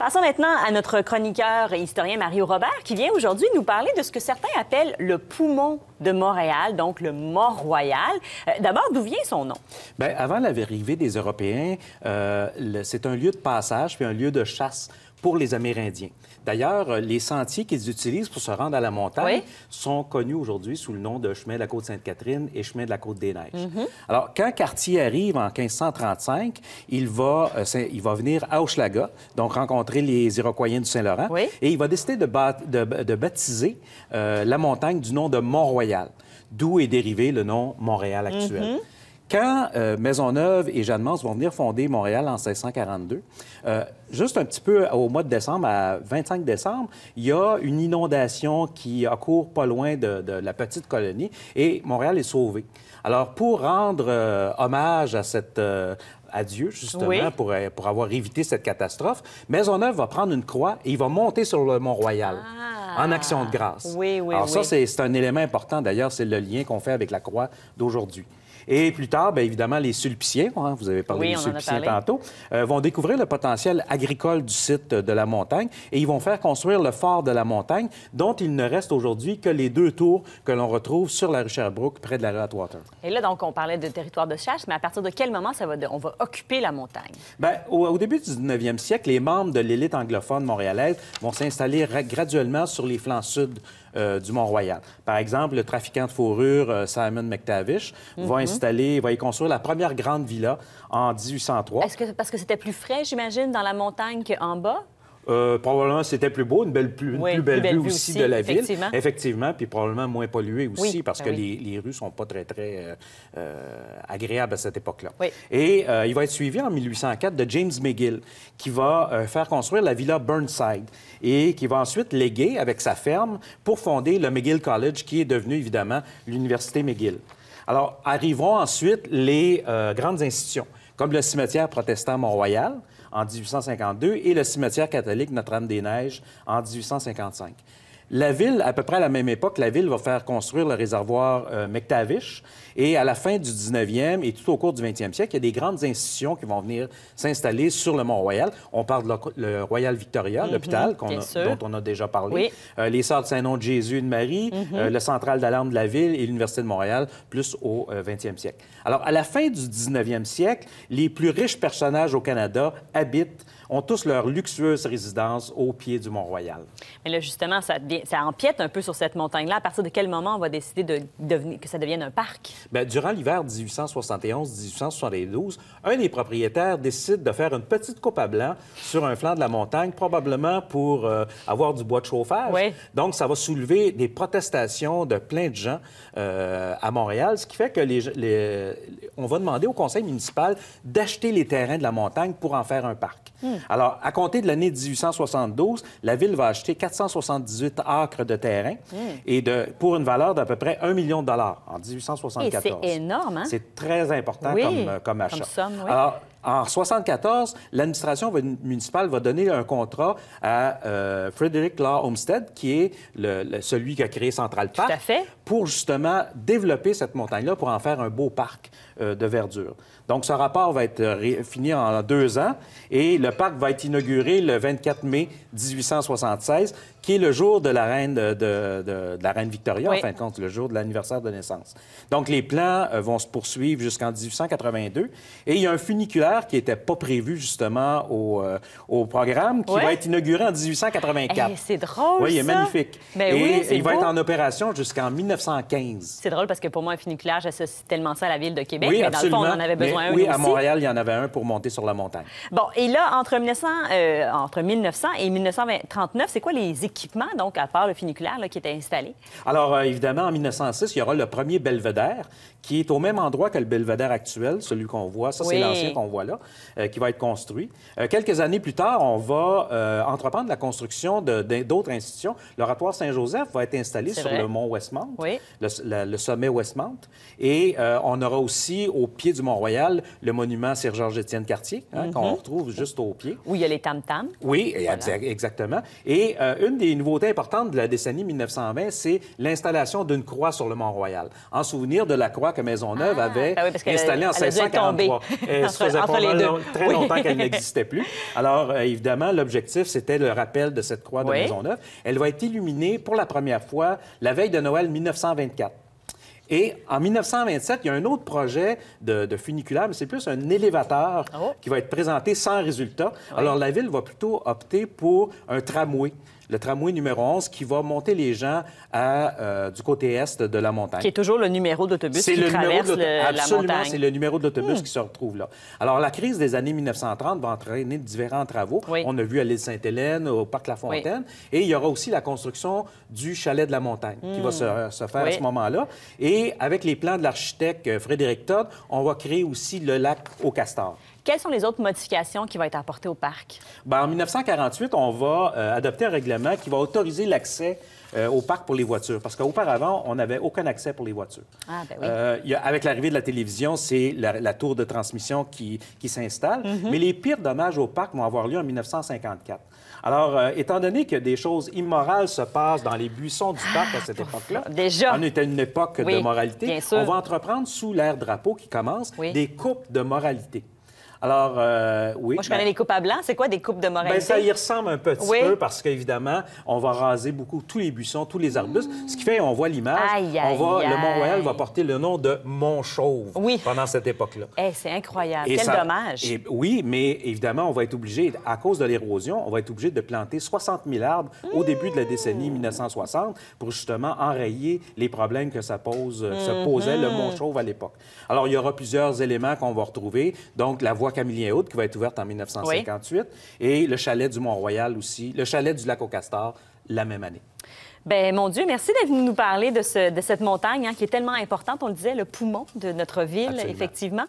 Passons maintenant à notre chroniqueur et historien Mario Robert qui vient aujourd'hui nous parler de ce que certains appellent le poumon de Montréal, donc le Mont-Royal. Euh, d'abord, d'où vient son nom? Ben, avant l'arrivée des Européens, euh, c'est un lieu de passage puis un lieu de chasse pour les Amérindiens. D'ailleurs, euh, les sentiers qu'ils utilisent pour se rendre à la montagne sont connus aujourd'hui sous le nom de chemin de la Côte-Sainte-Catherine et chemin de la Côte-des-Neiges. Mhm. Alors, quand Cartier arrive en 1535, il va, euh, il va venir à Hochelaga, donc rencontrer les Iroquois du Saint-Laurent, et il va décider de, baptiser euh, la montagne du nom de Mont-Royal, d'où est dérivé le nom Montréal actuel. Mhm. Quand euh, Maisonneuve et Jeanne Mance vont venir fonder Montréal en 1642, euh, juste un petit peu au mois de décembre, à 25 décembre, il y a une inondation qui accourt pas loin de, la petite colonie et Montréal est sauvé. Alors, pour rendre euh, hommage à cette, Dieu, justement, pour, avoir évité cette catastrophe. Maisonneuve va prendre une croix et il va monter sur le Mont-Royal ah. en action de grâce. Oui, oui, Alors ça, c'est un élément important, d'ailleurs, c'est le lien qu'on fait avec la croix d'aujourd'hui. Et plus tard, bien évidemment, les Sulpiciens, hein, vous avez parlé des Sulpiciens tantôt, euh, vont découvrir le potentiel agricole du site de la montagne et ils vont faire construire le fort de la montagne, dont il ne reste aujourd'hui que les deux tours que l'on retrouve sur la rue Sherbrooke, près de la rue Atwater. Et là, donc, on parlait de territoire de chasse, mais à partir de quel moment ça va on va occuper la montagne? Bien, au, au début du 19e siècle, les membres de l'élite anglophone montréalaise vont s'installer graduellement sur les flancs sud euh, du Mont-Royal. Par exemple, le trafiquant de fourrure euh, Simon McTavish va mhm. installer, va y construire la première grande villa en 1803. Est-ce parce que c'était plus frais, j'imagine, dans la montagne qu'en bas? Euh, probablement, c'était plus beau, une, belle, plus, belle, vue, aussi, de la ville. Effectivement, puis probablement moins pollué aussi, parce ben que les, rues rues sont pas très, très euh, euh, agréables à cette époque-là. Et il va être suivi en 1804 de James McGill, qui va faire construire la villa Burnside et qui va ensuite léguer avec sa ferme pour fonder le McGill College, qui est devenu évidemment l'université McGill. Alors, arriveront ensuite les grandes institutions, comme le cimetière protestant Mont-Royal, en 1852 et le cimetière catholique Notre-Dame-des-Neiges en 1855. La ville, à peu près à la même époque, la ville va faire construire le réservoir euh, Et à la fin du 19e et tout au cours du 20e siècle, il y a des grandes institutions qui vont venir s'installer sur le Mont-Royal. On parle de le Royal Victoria, mhm, l'hôpital dont on a déjà parlé. Euh, les Sœurs de Saint-Nom de Jésus et de Marie, mhm. euh, le central d'alarme de la ville et l'Université de Montréal, plus au 20e euh, siècle. Alors, à la fin du 19e siècle, les plus riches personnages au Canada habitent ont tous leur luxueuse résidence au pied du Mont-Royal. Mais là, justement, ça, ça empiète un peu sur cette montagne-là. À partir de quel moment on va décider de, que ça devienne un parc? Ben, durant l'hiver 1871-1872, un des propriétaires décide de faire une petite coupe à blanc sur un flanc de la montagne, probablement pour euh, avoir du bois de chauffage. Donc, ça va soulever des protestations de plein de gens euh, à Montréal, ce qui fait que les, on va demander au conseil municipal d'acheter les terrains de la montagne pour en faire un parc. Hmm. Alors, à compter de l'année 1872, la ville va acheter 478 acres de terrain hmm. et de, pour une valeur d'à peu près 1 million de dollars en 1874. C'est énorme, hein? C'est très important euh, comme, comme achat. En 1974, l'administration municipale va donner un contrat à euh, Frederick Law Homestead, qui est celui qui a créé Central Park, pour justement développer cette montagne-là pour en faire un beau parc euh, de verdure. Donc, ce rapport va être euh, fini en deux ans et le parc va être inauguré le 24 mai 1876, qui est le jour de la reine, de, la reine Victoria, en fin de compte, le jour de l'anniversaire de naissance. Donc, les plans vont se poursuivre jusqu'en 1882 et il y a un funiculaire qui n'était pas prévu justement au, euh, au programme, qui va être inauguré en 1884. Eh, c'est drôle. Oui, il est magnifique. Ben et oui, il va être en opération jusqu'en 1915. C'est drôle parce que pour moi, un funiculaire c'est j'associe tellement ça à la ville de Québec. Oui, mais dans le fond, on en avait besoin Oui, à Montréal, il y en avait un pour monter sur la montagne. Bon, et là, entre, 1900, euh, entre 1900 et 1939, c'est quoi les équipements, donc, à part le funiculaire qui était installé? Alors, euh, évidemment, en 1906, il y aura le premier belvédère qui est au même endroit que le belvédère actuel, celui qu'on voit. Ça, c'est l'ancien qu'on voit euh, qui va être construit. Euh, quelques années plus tard, on va euh, entreprendre la construction d'autres institutions. L'oratoire Saint-Joseph va être installé sur le mont Westmount, le, sommet Westmount. Et on aura aussi, au pied du Mont-Royal, le monument Sir-Georges-Étienne Cartier, hein, mm-hmm. qu'on retrouve juste au pied. Où il y a les tam-tams. Oui, exactement. Et une des nouveautés importantes de la décennie 1920, c'est l'installation d'une croix sur le Mont-Royal, en souvenir de la croix que Maisonneuve ah, avait ben installée en 1643. se faisait très longtemps qu'elle n'existait plus. Alors, euh, évidemment, l'objectif, c'était le rappel de cette croix de maison Maisonneuve. Elle va être illuminée pour la première fois la veille de Noël 1924. Et en 1927, il y a un autre projet de, funiculaire, mais c'est plus un élévateur oh. qui va être présenté sans résultat. Alors, la ville va plutôt opter pour un tramway le tramway numéro 11 qui va monter les gens à, euh, du côté est de la montagne. Qui est toujours le numéro d'autobus qui traverse la montagne. c'est le numéro d'autobus hmm. qui se retrouve là. Alors, la crise des années 1930 va entraîner différents travaux. On a vu à l'île Sainte-Hélène, au parc La Fontaine. Et il y aura aussi la construction du chalet de la montagne qui va se, hmm. faire à ce moment-là. Et avec les plans de l'architecte euh, Frédéric Todd, on va créer aussi le lac au Castor. Quelles sont les autres modifications qui vont être apportées au parc? Ben, en 1948, on va euh, adopter un règlement qui va autoriser l'accès euh, au parc pour les voitures. Parce qu'auparavant, on n'avait aucun accès pour les voitures. Ah, ben oui. Euh, avec l'arrivée de la télévision, c'est la, tour de transmission qui, qui s'installe. Mhm. Mais les pires dommages au parc vont avoir lieu en 1954. Alors, étant donné que des choses immorales se passent dans les buissons du parc à cette ah, époque-là, on est à une époque de moralité, on va entreprendre sous l'air drapeau qui commence des coupes de moralité. Alors, euh, oui. Moi, je connais ben les coupes à blanc. C'est quoi des coupes de Montréal Ben, ça y ressemble un petit peu parce qu'évidemment, on va raser beaucoup tous les buissons, tous les arbustes. Ce qui fait, on voit l'image. Le Mont-Royal va porter le nom de Mont-Chauve oui. pendant cette époque-là. Eh, c'est incroyable. Quel dommage. oui, mais évidemment, on va être obligé, à cause de l'érosion, on va être obligé de planter 60 000 arbres au début de la décennie 1960 mmh. pour justement enrayer les problèmes que ça pose, se mmh, posait le mmh. Mont-Chauve à l'époque. Alors, il y aura plusieurs éléments qu'on va retrouver. Donc, la voie Camillien et qui va être ouverte en 1958, et le chalet du Mont-Royal aussi, le chalet du lac au Castor, la même année. Bien, mon Dieu, merci d'être venu nous parler de, ce, de cette montagne hein, qui est tellement importante. On le disait, le poumon de notre ville, effectivement.